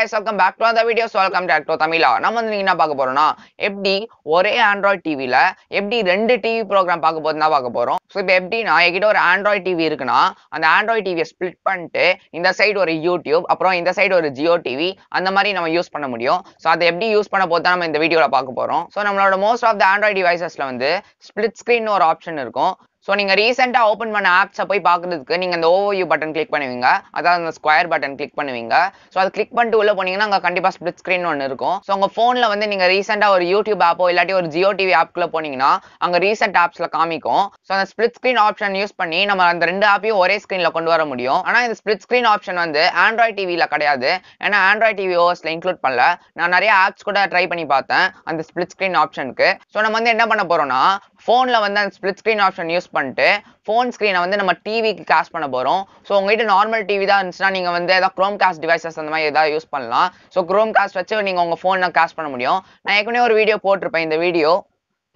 guys welcome back to அந்த videos welcome back to தமிழா நம்ம வந்து என்ன பார்க்க போறோம்னா எப்படி ஒரே ஆண்ட்ராய்ட் டிவியில எப்படி ரெண்டு டிவி ப்ரோக்ராம் பார்க்க போதும் தான் பார்க்க போறோம் ஸோ இப்போ எப்படின்னா என்கிட்ட ஒரு ஆண்ட்ராய்ட் டிவி இருக்குன்னா அந்த ஆண்ட்ராய்ட் டிவியை ஸ்பிளிட் பண்ணிட்டு இந்த சைடு ஒரு யூடியூப் அப்புறம் இந்த சைடு ஒரு ஜியோ டிவி அந்த மாதிரி நம்ம யூஸ் பண்ண முடியும் ஸோ அதை எப்படி யூஸ் பண்ண போது தான் நம்ம இந்த வீடியோவில் பார்க்க போறோம் ஸோ நம்மளோட மோஸ்ட் ஆஃப் த ஆண்ட்ராய்ட் டிவைசஸ்ல வந்து ஸ்பிளிட் ஸ்க்ரீன் ஒரு ஆப்ஷன் இருக்கும் ஸோ நீங்கள் ரீசெண்டாக ஓப்பன் பண்ண ஆப்ஸை போய் பார்க்குறதுக்கு நீங்கள் அந்த ஓவியூ பட்டன் கிளிக் பண்ணுவீங்க அதாவது அந்த ஸ்கொயர் பட்டன் கிளிக் பண்ணுவீங்க ஸோ அது கிளிக் பண்ணிட்டு உள்ளே போனீங்கன்னா அங்கே கண்டிப்பாக ஸ்பிளிட் ஸ்க்ரீன் ஒன்று இருக்கும் ஸோ உங்கள் ஃபோனில் வந்து நீங்கள் ரீசெண்டாக ஒரு யூடியூப் ஆப்போ இல்லாட்டி ஒரு ஜியோ டிவி ஆப்க்குள்ளே போனீங்கன்னா அங்கே ரீசெண்ட் ஆப்ஸில் காமிக்கும் ஸோ அந்த ஸ்பிளிட் ஸ்க்ரீன் ஆப்ஷன் யூஸ் பண்ணி நம்ம அந்த ரெண்டு ஆப்பையும் ஒரே ஸ்க்ரீனில் கொண்டு வர முடியும் ஆனால் இந்த ஸ்பிளிட் ஸ்க்ரீன் ஆப்ஷன் வந்து ஆண்ட்ராய்ட் டிவியில் கிடையாது ஏன்னா ஆண்ட்ராய்ட் டிவி ஓஎஸில் இன்க்ளூட் பண்ணல நான் நிறைய ஆப்ஸ் கூட ட்ரை பண்ணி பார்த்தேன் அந்த ஸ்பிளிட் ஸ்க்ரீன் ஆப்ஷனுக்கு ஸோ நம்ம வந்து என்ன பண்ண போகிறோம்னா ஃபோனில் வந்து அந்த ஸ்பிளிட் ஸ்க்ரீன் ஆப்ஷன் யூஸ் பண்ணி பண்ணிட்டு ஃபோன் ஸ்க்ரீனை வந்து நம்ம டிவிக்கு காஸ்ட் பண்ண போகிறோம் ஸோ உங்ககிட்ட நார்மல் டிவி தான் இருந்துச்சுன்னா நீங்கள் வந்து ஏதாவது க்ரோம் காஸ்ட் டிவைசஸ் அந்த மாதிரி ஏதாவது யூஸ் பண்ணலாம் ஸோ க்ரோம் காஸ்ட் வச்சு நீங்கள் உங்கள் ஃபோனை காஸ்ட் பண்ண முடியும் நான் ஏற்கனவே ஒரு வீடியோ போட்டிருப்பேன் இந்த வீடியோ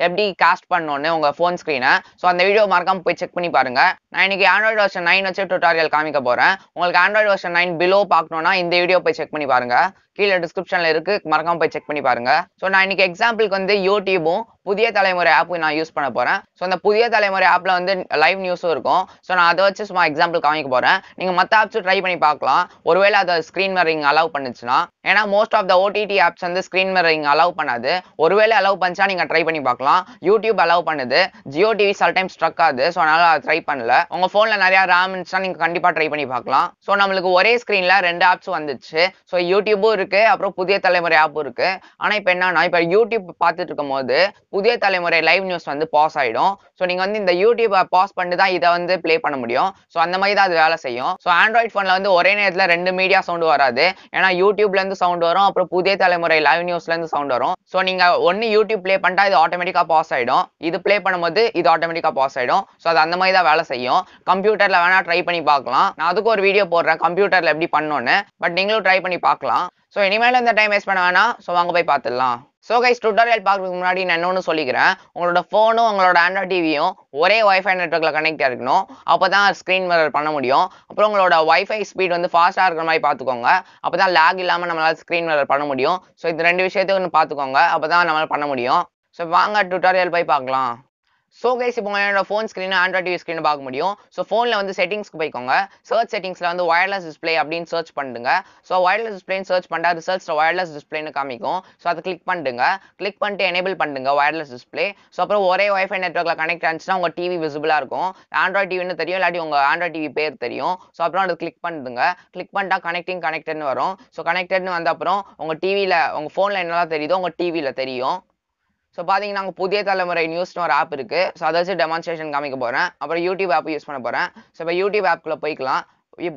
எப்படி காஸ்ட் பண்ணோன்னு உங்கள் ஃபோன் ஸ்க்ரீனை ஸோ அந்த வீடியோ மறக்காமல் போய் செக் பண்ணி பாருங்கள் நான் இன்னைக்கு ஆண்ட்ராய்டு வருஷன் நைன் வச்சு டுட்டாரியல் காமிக்க போகிறேன் உங்களுக்கு ஆண்ட்ராய்டு வருஷன் நைன் பிலோ பார்க்கணுன்னா இந்த வீடியோ போய் செக் பண்ணி பாருங்கள் கீழே டிஸ்கிரிப்ஷனில் இருக்குது மறக்காமல் போய் செக் பண்ணி பாருங்கள் ஸோ நான் இன்னைக்கு எக்ஸாம்பிளுக்கு வந்து யூடியூபும் புதிய தலைமுறை ஆப் நான் யூஸ் பண்ண போகிறேன் ஸோ அந்த புதிய தலைமுறை ஆப்ல வந்து லைவ் நியூஸும் இருக்கும் ஸோ நான் அதை வச்சு சும்மா எக்ஸாம்பிள் காமிக்க போகிறேன் நீங்கள் மற்ற ஆப்ஸும் ட்ரை பண்ணி பார்க்கலாம் ஒருவேளை அதை ஸ்க்ரீன் மிரரிங் அலோவ் பண்ணுச்சுன்னா ஏன்னா most of the OTT apps வந்து ஸ்க்ரீன் மிரரிங் அலோவ் பண்ணாது ஒருவேளை அலோவ் பண்ணிச்சா நீங்கள் ட்ரை பண்ணி பார்க்கலாம் யூடியூப் அலோவ் பண்ணுது ஜியோ டிவி டைம் ஸ்ட்ரக் ஆகுது ஸோ அதனால் அதை ட்ரை பண்ணல உங்கள் ஃபோனில் நிறையா ரேம் இருந்துச்சுன்னா நீங்கள் கண்டிப்பாக ட்ரை பண்ணி பார்க்கலாம் ஸோ நம்மளுக்கு ஒரே ஸ்க்ரீனில் ரெண்டு ஆப்ஸ் வந்துச்சு ஸோ யூடியூபும் இருக்குது அப்புறம் புதிய தலைமுறை ஆப்பும் இருக்கு ஆனா இப்போ என்னன்னா இப்போ யூடியூப் பார்த்துட்டு இருக்கும் போது புதிய தலைமுறை லைவ் நியூஸ் வந்து பாஸ் ஆகிடும் ஸோ நீங்கள் வந்து இந்த யூடியூப்பை பாஸ் பண்ணி தான் இதை வந்து ப்ளே பண்ண முடியும் ஸோ அந்த மாதிரி தான் அது வேலை செய்யும் ஸோ ஆண்ட்ராய்ட் ஃபோனில் வந்து ஒரே நேரத்தில் ரெண்டு மீடியா சவுண்டு வராது ஏன்னா யூடியூப்லேருந்து சவுண்ட் வரும் அப்புறம் புதிய தலைமுறை லைவ் நியூஸ்லேருந்து சவுண்ட் வரும் ஸோ நீங்கள் ஒன்று யூடியூப் ப்ளே பண்ணிட்டா இது ஆட்டோமேட்டிக்காக பாஸ் ஆகிடும் இது ப்ளே பண்ணும்போது இது ஆட்டோமேட்டிக்காக பாஸ் ஆகிடும் ஸோ அது அந்த மாதிரி தான் வேலை செய்யும் கம்ப்யூட்டரில் வேணால் ட்ரை பண்ணி பார்க்கலாம் நான் அதுக்கு ஒரு வீடியோ போடுறேன் கம்ப்யூட்டரில் எப்படி பண்ணோன்னு பட் நீங்களும் ட்ரை பண்ணி பார்க்கலாம் ஸோ இனிமேல் இந்த டைம் வேஸ்ட் பண்ண வேணாம் ஸோ வாங்க போய் பார்த்துடலாம் ஸோ கைஸ் டுட்டோரியல் பார்க்குறதுக்கு முன்னாடி நான் இன்னொன்று சொல்லிக்கிறேன் உங்களோட ஃபோனும் உங்களோட ஆண்ட்ராய்ட் டிவியும் ஒரே ஒய்ஃபை நெட்ஒர்க்கில் கனெக்ட் இருக்கணும் அப்போ தான் ஸ்க்ரீன் மிரர் பண்ண முடியும் அப்புறம் உங்களோட ஒய்ஃபை ஸ்பீட் வந்து ஃபாஸ்ட்டாக இருக்கிற மாதிரி பார்த்துக்கோங்க அப்போ தான் லேக் இல்லாமல் நம்மளால் ஸ்க்ரீன் மிரர் பண்ண முடியும் ஸோ இது ரெண்டு விஷயத்தையும் ஒன்று பார்த்துக்கோங்க அப்போ தான் நம்மளால் பண்ண முடியும் ஸோ வாங்க டுட்டோரியல் போய் பார்க்கலாம் ஸோ கைஸ் இப்போ என்னோட phone screen android TV screen பார்க்க முடியும் ஸோ ஃபோனில் வந்து செட்டிங்ஸ்க்கு போய்க்கோங்க சர்ச் செட்டிங்ஸில் வந்து ஒயர்லெஸ் டிஸ்பிளே அப்படின்னு சர்ச் பண்ணுங்க ஸோ ஒயர்லெஸ் டிஸ்பிளேன்னு சர்ச் பண்ணா ரிசல்ட்ஸில் ஒயர்லெஸ் டிஸ்பிளேன்னு காமிக்கும் ஸோ அதை கிளிக் பண்ணுங்க கிளிக் பண்ணிட்டு எனேபிள் பண்ணுங்க ஒயர்லெஸ் டிஸ்பிளே ஸோ அப்புறம் ஒரே ஒய்ஃபை நெட்ஒர்க்கில் கனெக்ட் ஆனிச்சுன்னா உங்கள் டிவி விசிபிளாக இருக்கும் ஆண்ட்ராய்ட் டிவின்னு தெரியும் இல்லாட்டி உங்கள் ஆண்ட்ராய்ட் டிவி பேர் தெரியும் ஸோ அப்புறம் அதை கிளிக் பண்ணுங்க கிளிக் பண்ணிட்டா கனெக்டிங் கனெக்டட்னு வரும் ஸோ கனெக்டட்னு வந்த அப்புறம் உங்கள் டிவியில் உங்கள் ஃபோனில் என்னெல்லாம் தெரியுதோ உங்கள் டிவியில் தெரியும் ஸோ பார்த்தீங்கன்னா நாங்கள் புதிய தலைமுறை நியூஸ்னு ஒரு ஆப் இருக்குது ஸோ அதை வச்சு டெமான்ஸ்ட்ரேஷன் காமிக்க போகிறேன் அப்புறம் யூடியூப் ஆப் யூஸ் பண்ண போகிறேன் ஸோ இப்போ யூடியூப் ஆப்ல போய்க்கலாம்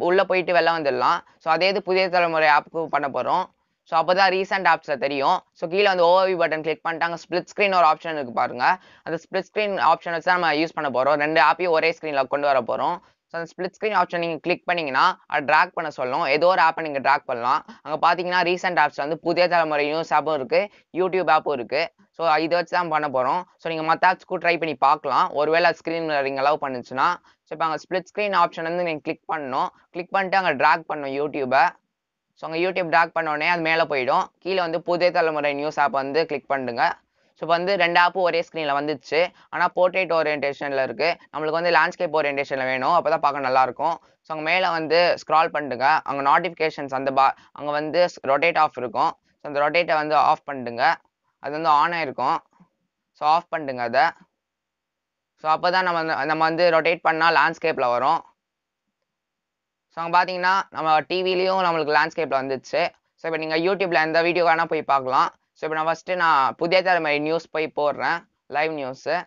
உள்ளே போயிட்டு வெளில வந்துடலாம் ஸோ அதே இது புதிய தலைமுறை ஆப்புக்கு பண்ண போகிறோம் ஸோ அப்போ தான் ரீசெண்ட் ஆப்ஸில் தெரியும் ஸோ கீழே வந்து ஓவி பட்டன் கிளிக் பண்ணிட்டாங்க ஸ்பிளிட் ஸ்க்ரீன் ஒரு ஆப்ஷன் இருக்குது பாருங்கள் அந்த ஸ்பிளிட் ஸ்க்ரீன் ஆப்ஷன் வச்சு நம்ம யூஸ் பண்ண போகிறோம் ரெண்டு ஆப்பையும் ஒரே ஸ்க்ரீனில் கொண்டு வர போகிறோம் ஸோ அந்த ஸ்பிளிட் ஸ்க்ரீன் ஆப்ஷன் நீங்கள் கிளிக் பண்ணிங்கன்னா அதை ட்ராக் பண்ண சொல்லும் ஏதோ ஒரு ஆப்பை நீங்கள் ட்ராக் பண்ணலாம் அங்கே பார்த்தீங்கன்னா ரீசெண்ட் ஆப்ஸ் வந்து புதிய தலைமுறை நியூஸ் ஆப்பும் இருக்குது யூடியூப் ஆப்பும் இருக்குது ஸோ இதை வச்சு தான் பண்ண போகிறோம் ஸோ நீங்கள் மற்ற ஆப்ஸ்க்கும் ட்ரை பண்ணி பார்க்கலாம் ஒருவேளை ஸ்க்ரீன் நீங்கள் அலோவ் பண்ணுச்சுன்னா ஸோ இப்போ அங்கே ஸ்பிளிட் ஸ்க்ரீன் ஆப்ஷன் வந்து நீங்கள் கிளிக் பண்ணணும் கிளிக் பண்ணிட்டு அங்கே ட்ராக் பண்ணணும் யூடியூபை ஸோ அங்கே யூடியூப் ட்ராக் பண்ணோடனே அது மேலே போயிடும் கீழே வந்து புதிய தலைமுறை நியூஸ் ஆப் வந்து கிளிக் பண்ணுங்க ஸோ இப்போ வந்து ரெண்டு ஆப்பும் ஒரே ஸ்க்ரீனில் வந்துச்சு ஆனால் போர்ட்ரேட் ஓரியன்டேஷனில் இருக்குது நம்மளுக்கு வந்து லேண்ட்ஸ்கேப் ஓரியன்டேஷனில் வேணும் அப்போ தான் பார்க்க நல்லாயிருக்கும் ஸோ அங்கே மேலே வந்து ஸ்க்ரால் பண்ணுங்க அங்கே நோட்டிஃபிகேஷன்ஸ் அந்த பா அங்கே வந்து ரொட்டேட் ஆஃப் இருக்கும் ஸோ அந்த ரொட்டேட்டை வந்து ஆஃப் பண்ணிட்டுங்க அது வந்து ஆன் ஆகிருக்கும் ஸோ ஆஃப் பண்ணுங்க அதை ஸோ அப்போ தான் நம்ம நம்ம வந்து ரொட்டேட் பண்ணால் லேண்ட்ஸ்கேப்பில் வரும் ஸோ அங்கே பார்த்தீங்கன்னா நம்ம டிவிலையும் நம்மளுக்கு லேண்ட்ஸ்கேப்பில் வந்துச்சு ஸோ இப்போ நீங்கள் யூடியூப்பில் எந்த வீடியோ வேணால் போய் பார்க்கலாம் ஸோ இப்போ நான் ஃபஸ்ட்டு நான் புதிய தலைமுறை நியூஸ் போய் போடுறேன் லைவ் நியூஸு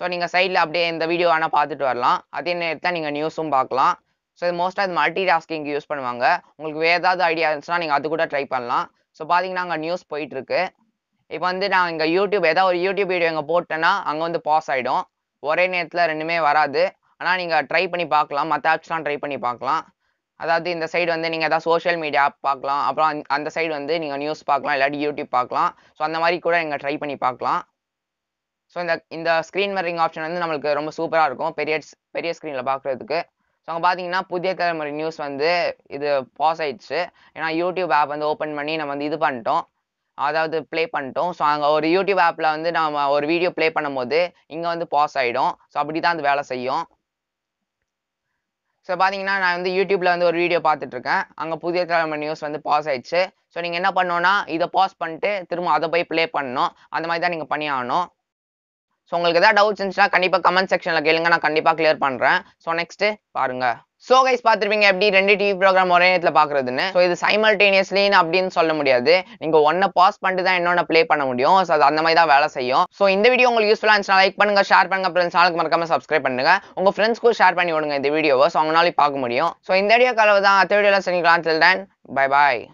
ஸோ நீங்கள் சைடில் அப்படியே இந்த வீடியோ வேணால் பார்த்துட்டு வரலாம் அதே நேரத்தில் நீங்கள் நியூஸும் பார்க்கலாம் ஸோ இது மோஸ்ட்டாக இது மல்டி டாஸ்கிங் யூஸ் பண்ணுவாங்க உங்களுக்கு வேறு ஏதாவது ஐடியா இருந்துச்சுன்னா நீங்கள் அது கூட ட்ரை பண்ணலாம் ஸோ பார்த்தீங்கன்னா அங்கே நியூஸ் போயிட்டுருக்கு இப்போ வந்து நான் இங்கே யூடியூப் ஏதாவது ஒரு யூடியூப் வீடியோ இங்கே போட்டேன்னா அங்கே வந்து பாஸ் ஆகிடும் ஒரே நேரத்தில் ரெண்டுமே வராது ஆனால் நீங்கள் ட்ரை பண்ணி பார்க்கலாம் மற்ற ஆப்ஸ்லாம் ட்ரை பண்ணி பார்க்கலாம் அதாவது இந்த சைடு வந்து நீங்கள் ஏதாவது சோஷியல் மீடியா ஆப் பார்க்கலாம் அப்புறம் அந்த சைடு வந்து நீங்கள் நியூஸ் பார்க்கலாம் இல்லாட்டி யூடியூப் பார்க்கலாம் ஸோ அந்த மாதிரி கூட நீங்கள் ட்ரை பண்ணி பார்க்கலாம் ஸோ இந்த இந்த ஸ்க்ரீன் மரிங் ஆப்ஷன் வந்து நம்மளுக்கு ரொம்ப சூப்பராக இருக்கும் பெரிய பெரிய ஸ்க்ரீனில் பார்க்குறதுக்கு ஸோ அங்கே பார்த்தீங்கன்னா புதிய தலைமுறை நியூஸ் வந்து இது பாஸ் ஆயிடுச்சு ஏன்னா யூடியூப் ஆப் வந்து ஓப்பன் பண்ணி நம்ம வந்து இது பண்ணிட்டோம் அதாவது ப்ளே பண்ணிட்டோம் ஸோ அங்கே ஒரு யூடியூப் ஆப்பில் வந்து நம்ம ஒரு வீடியோ ப்ளே பண்ணும்போது இங்கே வந்து பாஸ் ஆகிடும் ஸோ அப்படி தான் அது வேலை செய்யும் ஸோ பார்த்தீங்கன்னா நான் வந்து யூடியூப்பில் வந்து ஒரு வீடியோ பார்த்துட்ருக்கேன் அங்கே புதிய தலைமுறை நியூஸ் வந்து பாஸ் ஆயிடுச்சு ஸோ நீங்கள் என்ன பண்ணோன்னா இதை பாஸ் பண்ணிட்டு திரும்ப அதை போய் ப்ளே பண்ணணும் அந்த மாதிரி தான் நீங்கள் பண்ணி ஆகணும் ஸோ உங்களுக்கு எதாவது டவுட்ஸ் இருந்துச்சுன்னா கண்டிப்பாக கமெண்ட் செக்ஷனில் கேளுங்க நான் கண்டிப்பாக கிளியர் பண்ணுறேன் ஸோ நெக்ஸ்ட்டு பாருங்க ஸோ கைஸ் பார்த்துருப்பீங்க எப்படி ரெண்டு டிவி ப்ரோக்ராம் ஒரே நேரத்தில் பார்க்குறதுன்னு ஸோ இது சைமல்டேனியஸ்லின்னு அப்படின்னு சொல்ல முடியாது நீங்கள் ஒன்றை பாஸ் பண்ணிட்டு தான் இன்னொன்று ப்ளே பண்ண முடியும் ஸோ அது அந்த மாதிரி தான் வேலை செய்யும் ஸோ இந்த வீடியோ உங்களுக்கு யூஸ்ஃபுல்லாக இருந்துச்சுன்னா லைக் பண்ணுங்க ஷேர் பண்ணுங்க ஃப்ரெண்ட்ஸ் நாளுக்கு மறக்காம சப்ஸ்கிரைப் பண்ணுங்க உங்கள் ஃப்ரெண்ட்ஸ்க்கும் ஷேர் பண்ணி விடுங்க இந்த வீடியோவை ஸோ அவங்களாலையும் பார்க்க முடியும் ஸோ இந்த வீடியோ காலவை தான் அடுத்த வீடியோவில் சனிக்கலாம் தெல் பை பாய்